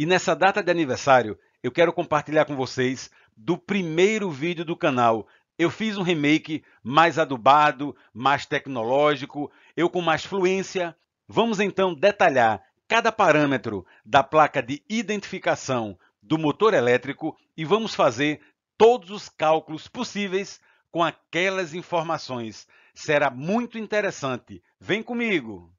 E nessa data de aniversário, eu quero compartilhar com vocês do primeiro vídeo do canal. Eu fiz um remake mais adubado, mais tecnológico, eu com mais fluência. Vamos então detalhar cada parâmetro da placa de identificação do motor elétrico e vamos fazer todos os cálculos possíveis com aquelas informações. Será muito interessante. Vem comigo!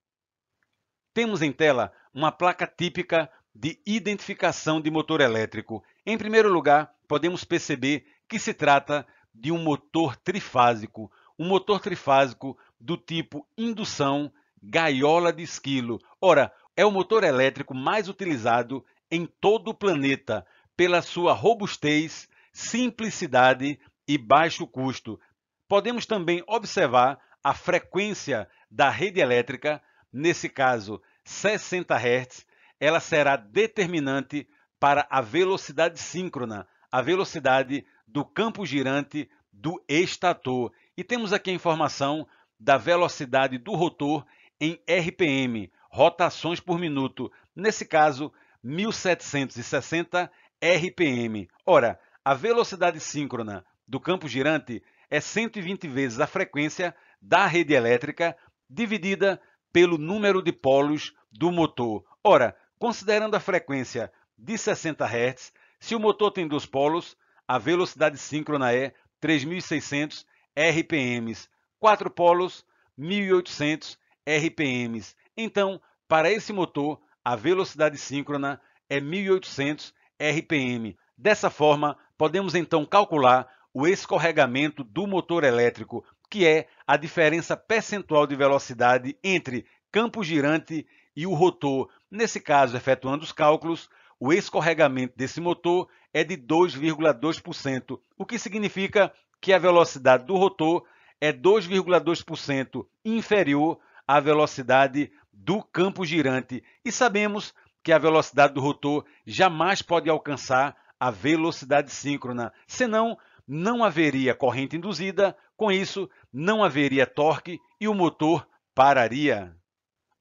Temos em tela uma placa típica de identificação de motor elétrico. Em primeiro lugar, podemos perceber que se trata de um motor trifásico, um motor trifásico do tipo indução gaiola de esquilo. Ora, é o motor elétrico mais utilizado em todo o planeta pela sua robustez, simplicidade e baixo custo. Podemos também observar a frequência da rede elétrica, nesse caso 60 Hz, ela será determinante para a velocidade síncrona, a velocidade do campo girante do estator. E temos aqui a informação da velocidade do rotor em RPM, rotações por minuto, nesse caso 1760 RPM. Ora, a velocidade síncrona do campo girante é 120 vezes a frequência da rede elétrica dividida pelo número de polos do motor. Ora, Considerando a frequência de 60 Hz, se o motor tem dois polos, a velocidade síncrona é 3.600 RPM, quatro polos, 1.800 RPM. Então, para esse motor, a velocidade síncrona é 1.800 RPM. Dessa forma, podemos então calcular o escorregamento do motor elétrico, que é a diferença percentual de velocidade entre campo girante e o rotor Nesse caso, efetuando os cálculos, o escorregamento desse motor é de 2,2%, o que significa que a velocidade do rotor é 2,2% inferior à velocidade do campo girante. E sabemos que a velocidade do rotor jamais pode alcançar a velocidade síncrona, senão não haveria corrente induzida, com isso não haveria torque e o motor pararia.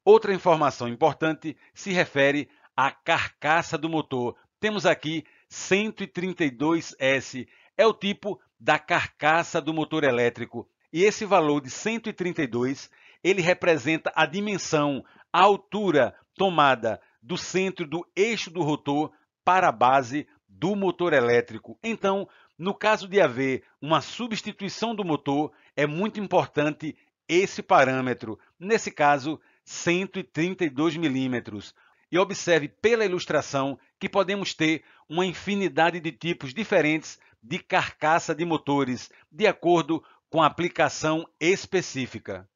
Outra informação importante se refere à carcaça do motor. Temos aqui 132S, é o tipo da carcaça do motor elétrico. E esse valor de 132, ele representa a dimensão, a altura tomada do centro do eixo do rotor para a base do motor elétrico. Então, no caso de haver uma substituição do motor, é muito importante esse parâmetro. Nesse caso, 132 milímetros. E observe pela ilustração que podemos ter uma infinidade de tipos diferentes de carcaça de motores, de acordo com a aplicação específica.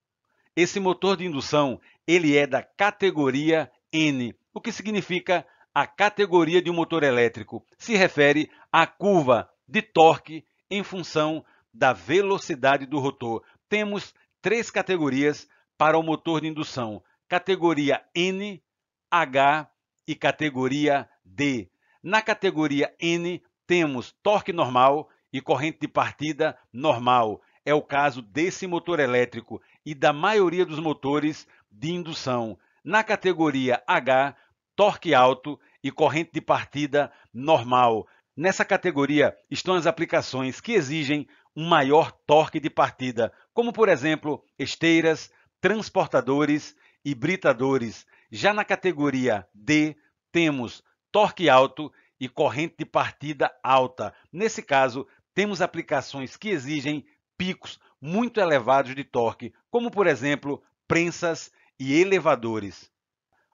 Esse motor de indução ele é da categoria N, o que significa a categoria de um motor elétrico. Se refere à curva de torque em função da velocidade do rotor. Temos três categorias para o motor de indução, categoria N, H e categoria D. Na categoria N, temos torque normal e corrente de partida normal. É o caso desse motor elétrico e da maioria dos motores de indução. Na categoria H, torque alto e corrente de partida normal. Nessa categoria estão as aplicações que exigem um maior torque de partida, como por exemplo esteiras, transportadores e britadores. Já na categoria D, temos torque alto e corrente de partida alta. Nesse caso, temos aplicações que exigem picos muito elevados de torque, como por exemplo, prensas e elevadores.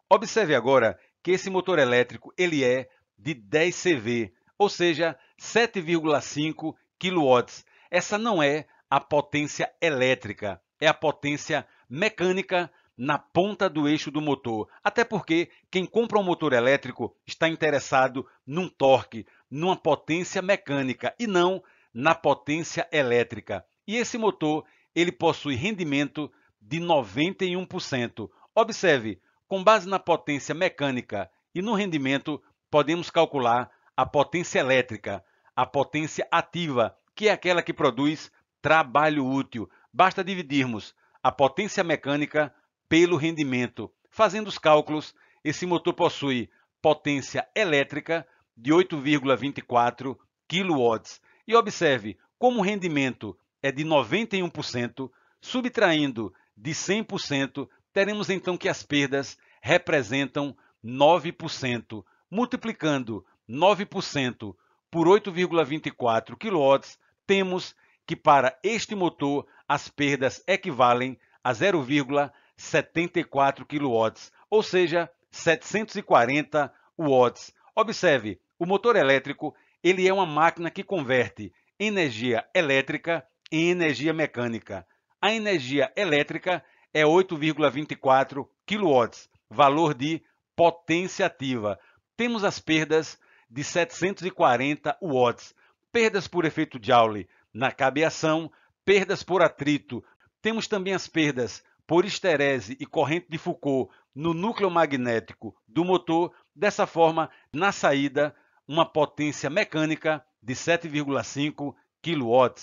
Observe agora que esse motor elétrico ele é de 10 CV, ou seja, 7,5 kW. Essa não é a potência elétrica, é a potência mecânica na ponta do eixo do motor. Até porque quem compra um motor elétrico está interessado num torque, numa potência mecânica e não na potência elétrica. E esse motor, ele possui rendimento de 91%. Observe, com base na potência mecânica e no rendimento, podemos calcular a potência elétrica, a potência ativa, que é aquela que produz trabalho útil. Basta dividirmos a potência mecânica pelo rendimento. Fazendo os cálculos, esse motor possui potência elétrica de 8,24 kW. E observe como o rendimento é de 91%, subtraindo de 100%, teremos então que as perdas representam 9%. Multiplicando 9% por 8,24 kW, temos que para este motor as perdas equivalem a 0,74 kW, ou seja, 740 watts. Observe, o motor elétrico ele é uma máquina que converte energia elétrica em energia mecânica. A energia elétrica é 8,24 kW, valor de potência ativa. Temos as perdas de 740 watts, perdas por efeito Joule na cabeação, perdas por atrito. Temos também as perdas por esterese e corrente de Foucault no núcleo magnético do motor, dessa forma, na saída, uma potência mecânica de 7,5 kW.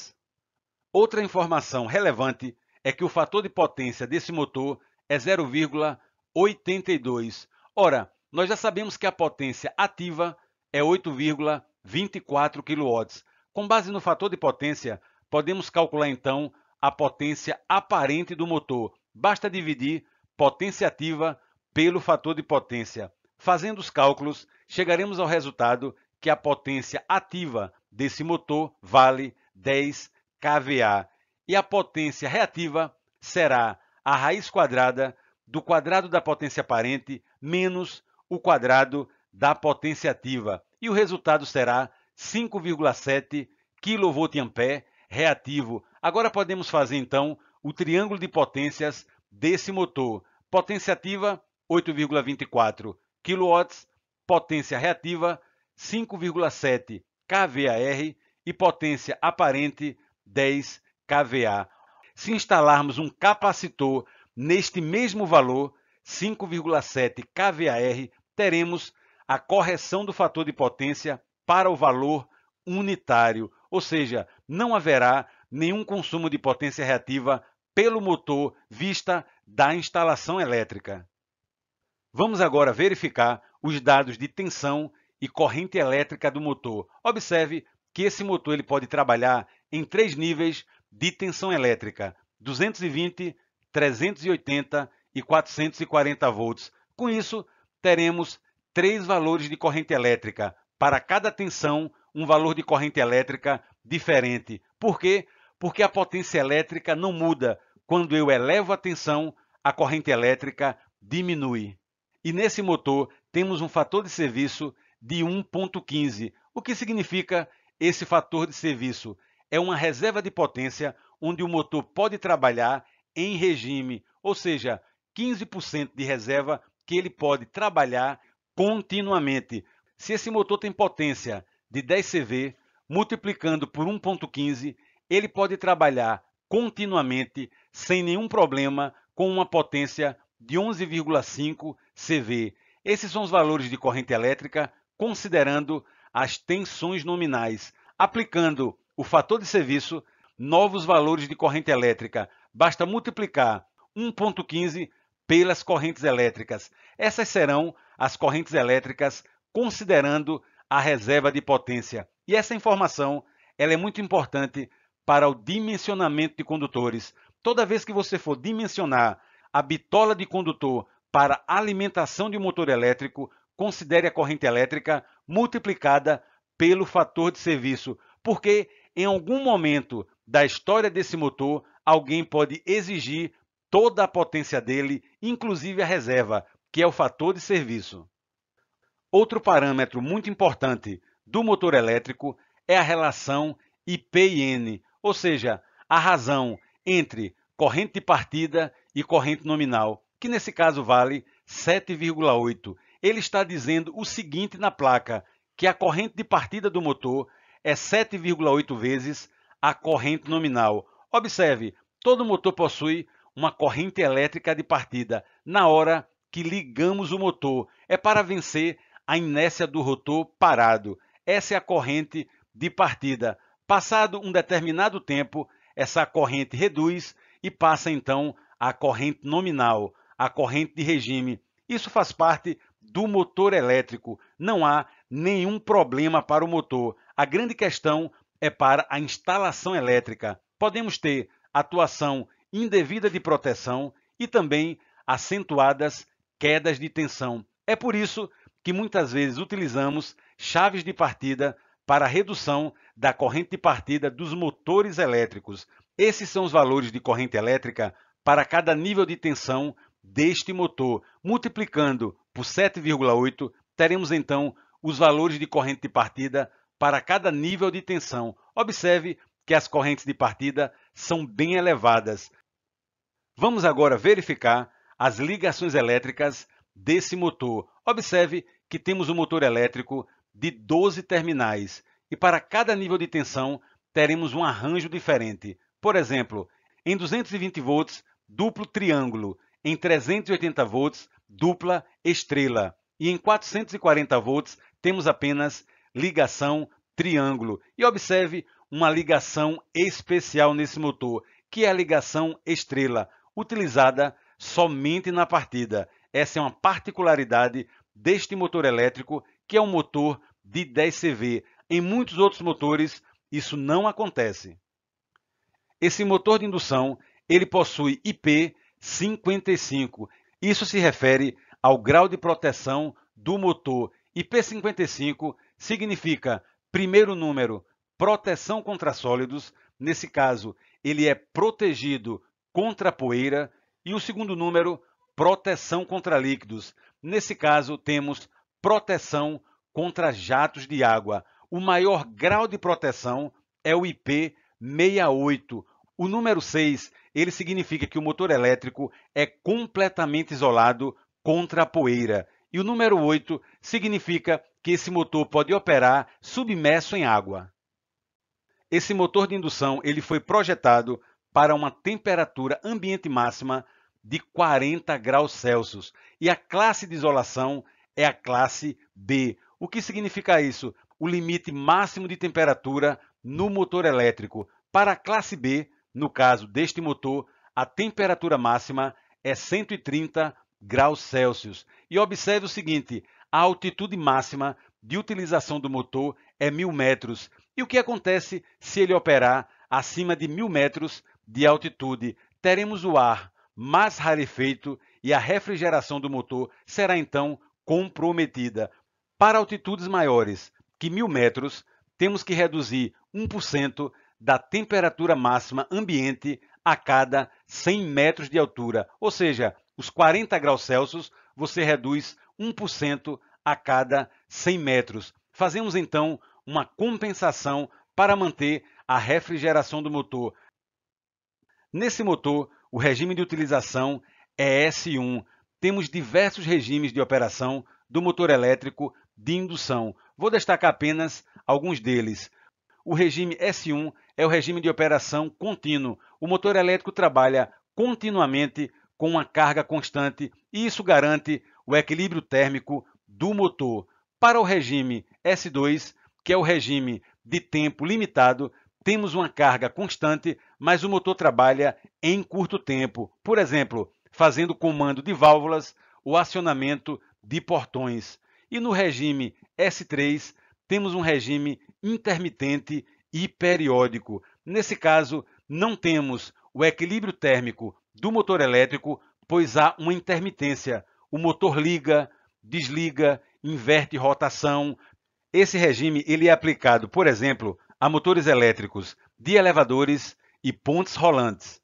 Outra informação relevante é que o fator de potência desse motor é 0,82. Ora, nós já sabemos que a potência ativa é 8,24 kW. Com base no fator de potência, podemos calcular então a potência aparente do motor. Basta dividir potência ativa pelo fator de potência. Fazendo os cálculos, chegaremos ao resultado que a potência ativa desse motor vale 10 kVA e a potência reativa será a raiz quadrada do quadrado da potência aparente menos o quadrado da potência ativa. E o resultado será 5,7 kVA reativo. Agora podemos fazer então o triângulo de potências desse motor. Potência ativa 8,24 kW, potência reativa 5,7 kVAR e potência aparente 10 kVA. Se instalarmos um capacitor neste mesmo valor, 5,7 kVAR, teremos a correção do fator de potência para o valor unitário, ou seja, não haverá nenhum consumo de potência reativa pelo motor vista da instalação elétrica. Vamos agora verificar os dados de tensão e corrente elétrica do motor. Observe que esse motor ele pode trabalhar em três níveis de tensão elétrica, 220, 380 e 440 volts. Com isso, teremos três valores de corrente elétrica, para cada tensão um valor de corrente elétrica diferente. Por quê? Porque a potência elétrica não muda. Quando eu elevo a tensão, a corrente elétrica diminui. E nesse motor temos um fator de serviço de 1.15. O que significa esse fator de serviço? É uma reserva de potência onde o motor pode trabalhar em regime, ou seja, 15% de reserva que ele pode trabalhar continuamente. Se esse motor tem potência de 10 CV, multiplicando por 1.15, ele pode trabalhar continuamente sem nenhum problema com uma potência de 11,5 CV. Esses são os valores de corrente elétrica considerando as tensões nominais. Aplicando o fator de serviço, novos valores de corrente elétrica. Basta multiplicar 1,15 pelas correntes elétricas. Essas serão as correntes elétricas considerando a reserva de potência. E essa informação ela é muito importante para o dimensionamento de condutores. Toda vez que você for dimensionar a bitola de condutor para alimentação de um motor elétrico, considere a corrente elétrica multiplicada pelo fator de serviço, porque em algum momento da história desse motor, alguém pode exigir toda a potência dele, inclusive a reserva, que é o fator de serviço. Outro parâmetro muito importante do motor elétrico é a relação IP e N, ou seja, a razão entre corrente de partida e corrente nominal, que nesse caso vale 7,8. Ele está dizendo o seguinte na placa, que a corrente de partida do motor é 7,8 vezes a corrente nominal. Observe, todo motor possui uma corrente elétrica de partida na hora que ligamos o motor. É para vencer a inércia do rotor parado. Essa é a corrente de partida. Passado um determinado tempo, essa corrente reduz e passa então à corrente nominal, à corrente de regime. Isso faz parte do motor elétrico. Não há nenhum problema para o motor. A grande questão é para a instalação elétrica. Podemos ter atuação indevida de proteção e também acentuadas quedas de tensão. É por isso que muitas vezes utilizamos chaves de partida para a redução da corrente de partida dos motores elétricos. Esses são os valores de corrente elétrica para cada nível de tensão deste motor. Multiplicando por 7,8, teremos então os valores de corrente de partida para cada nível de tensão. Observe que as correntes de partida são bem elevadas. Vamos agora verificar as ligações elétricas desse motor. Observe que temos um motor elétrico de 12 terminais e para cada nível de tensão teremos um arranjo diferente. Por exemplo, em 220 volts, duplo triângulo, em 380 volts, dupla estrela e em 440 volts temos apenas ligação triângulo. E observe uma ligação especial nesse motor, que é a ligação estrela, utilizada somente na partida. Essa é uma particularidade deste motor elétrico, que é um motor de 10 CV. Em muitos outros motores, isso não acontece. Esse motor de indução, ele possui IP 55. Isso se refere ao grau de proteção do motor. IP55 significa, primeiro número, proteção contra sólidos. Nesse caso, ele é protegido contra poeira. E o segundo número, proteção contra líquidos. Nesse caso, temos proteção contra jatos de água. O maior grau de proteção é o IP68. O número 6, ele significa que o motor elétrico é completamente isolado contra a poeira. E o número 8 significa que esse motor pode operar submerso em água. Esse motor de indução ele foi projetado para uma temperatura ambiente máxima de 40 graus Celsius. E a classe de isolação é a classe B. O que significa isso? O limite máximo de temperatura no motor elétrico. Para a classe B, no caso deste motor, a temperatura máxima é 130 graus Celsius. E observe o seguinte: a altitude máxima de utilização do motor é mil metros. E o que acontece se ele operar acima de mil metros de altitude? Teremos o ar mais rarefeito e a refrigeração do motor será então comprometida. Para altitudes maiores que 1.000 metros, temos que reduzir 1% da temperatura máxima ambiente a cada 100 metros de altura, ou seja, os 40 graus Celsius você reduz 1% a cada 100 metros. Fazemos então uma compensação para manter a refrigeração do motor. Nesse motor, o regime de utilização é S1. Temos diversos regimes de operação do motor elétrico de indução. Vou destacar apenas alguns deles. O regime S1 é o regime de operação contínuo. O motor elétrico trabalha continuamente com uma carga constante e isso garante o equilíbrio térmico do motor. Para o regime S2, que é o regime de tempo limitado, temos uma carga constante, mas o motor trabalha em curto tempo, por exemplo, fazendo comando de válvulas ou acionamento de portões. E no regime S3, temos um regime intermitente e periódico. Nesse caso, não temos o equilíbrio térmico do motor elétrico, pois há uma intermitência. O motor liga, desliga, inverte rotação. Esse regime ele é aplicado, por exemplo, a motores elétricos de elevadores e pontes rolantes.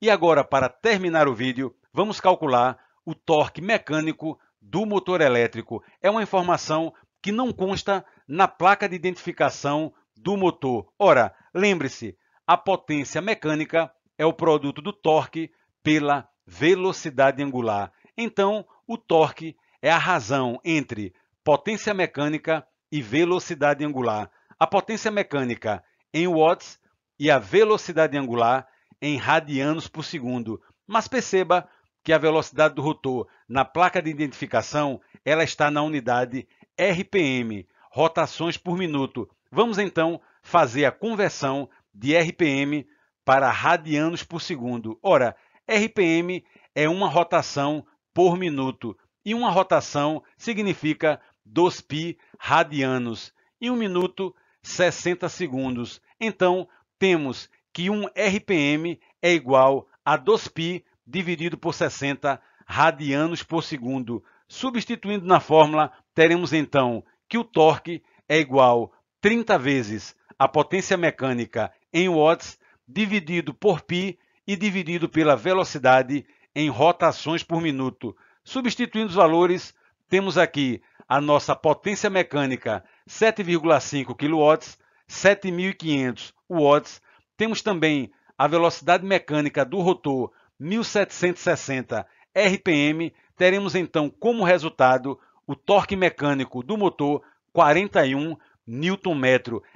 E agora, para terminar o vídeo, vamos calcular o torque mecânico do motor elétrico. É uma informação que não consta na placa de identificação do motor. Ora, lembre-se, a potência mecânica é o produto do torque pela velocidade angular. Então, o torque é a razão entre potência mecânica e velocidade angular a potência mecânica em watts e a velocidade angular em radianos por segundo. Mas perceba que a velocidade do rotor na placa de identificação ela está na unidade RPM, rotações por minuto. Vamos então fazer a conversão de RPM para radianos por segundo. Ora, RPM é uma rotação por minuto e uma rotação significa 2 π radianos. E um minuto 60 segundos. Então, temos que 1 RPM é igual a 2π dividido por 60 radianos por segundo. Substituindo na fórmula, teremos então que o torque é igual 30 vezes a potência mecânica em watts dividido por π e dividido pela velocidade em rotações por minuto. Substituindo os valores, temos aqui a nossa potência mecânica 7,5 kW, 7.500 watts. Temos também a velocidade mecânica do rotor 1760 RPM. Teremos então como resultado o torque mecânico do motor 41 Nm.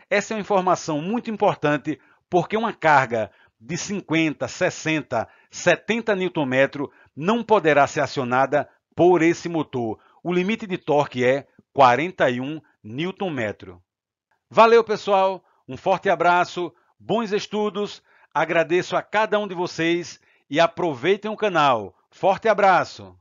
Essa é uma informação muito importante porque uma carga de 50, 60, 70 Nm não poderá ser acionada por esse motor. O limite de torque é 41 Nm. Valeu, pessoal. Um forte abraço, bons estudos. Agradeço a cada um de vocês e aproveitem o canal. Forte abraço!